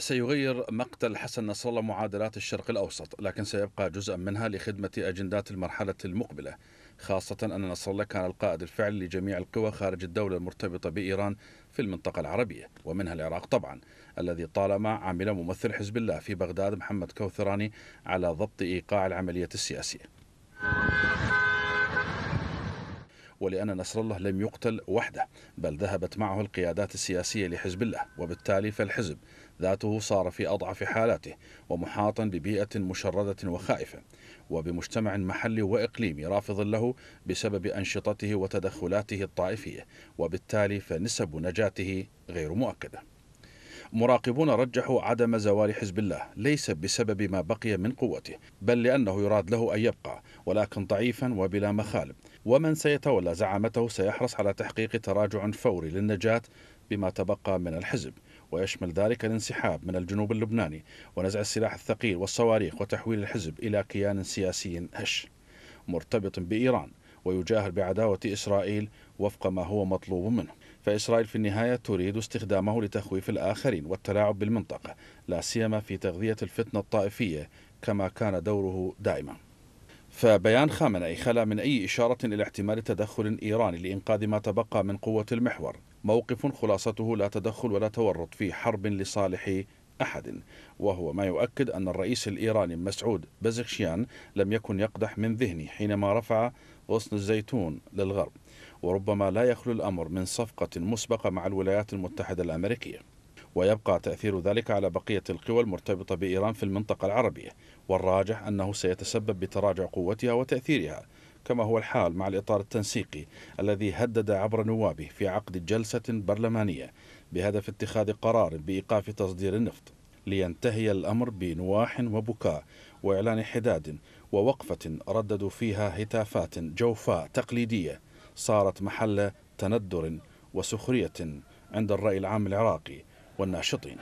سيغير مقتل حسن نصر الله معادلات الشرق الأوسط لكن سيبقى جزءا منها لخدمة أجندات المرحلة المقبلة خاصة أن نصر الله كان القائد الفعلي لجميع القوى خارج الدولة المرتبطة بإيران في المنطقة العربية ومنها العراق طبعا الذي طالما عمل ممثل حزب الله في بغداد محمد كوثراني على ضبط إيقاع العملية السياسية ولأن نصر الله لم يقتل وحده بل ذهبت معه القيادات السياسية لحزب الله وبالتالي فالحزب ذاته صار في أضعف حالاته ومحاطا ببيئة مشردة وخائفة وبمجتمع محلي وإقليمي رافض له بسبب أنشطته وتدخلاته الطائفية وبالتالي فنسب نجاته غير مؤكده مراقبون رجحوا عدم زوال حزب الله ليس بسبب ما بقي من قوته بل لأنه يراد له أن يبقى ولكن ضعيفا وبلا مخالب ومن سيتولى زعامته سيحرص على تحقيق تراجع فوري للنجاة بما تبقى من الحزب ويشمل ذلك الانسحاب من الجنوب اللبناني ونزع السلاح الثقيل والصواريخ وتحويل الحزب إلى كيان سياسي هش مرتبط بإيران ويجاهر بعداوة إسرائيل وفق ما هو مطلوب منه فإسرائيل في النهاية تريد استخدامه لتخويف الآخرين والتلاعب بالمنطقة لا سيما في تغذية الفتنة الطائفية كما كان دوره دائما فبيان خامنئي خلا من أي إشارة إلى احتمال تدخل إيراني لإنقاذ ما تبقى من قوة المحور موقف خلاصته لا تدخل ولا تورط في حرب لصالح أحد وهو ما يؤكد أن الرئيس الإيراني مسعود بزخشيان لم يكن يقدح من ذهني حينما رفع غصن الزيتون للغرب وربما لا يخلو الأمر من صفقة مسبقة مع الولايات المتحدة الأمريكية ويبقى تأثير ذلك على بقية القوى المرتبطة بإيران في المنطقة العربية والراجح أنه سيتسبب بتراجع قوتها وتأثيرها كما هو الحال مع الإطار التنسيقي الذي هدد عبر نوابه في عقد جلسة برلمانية بهدف اتخاذ قرار بإيقاف تصدير النفط لينتهي الأمر بنواح وبكاء وإعلان حداد ووقفة رددوا فيها هتافات جوفاء تقليدية صارت محل تندر وسخرية عند الرأي العام العراقي والناشطين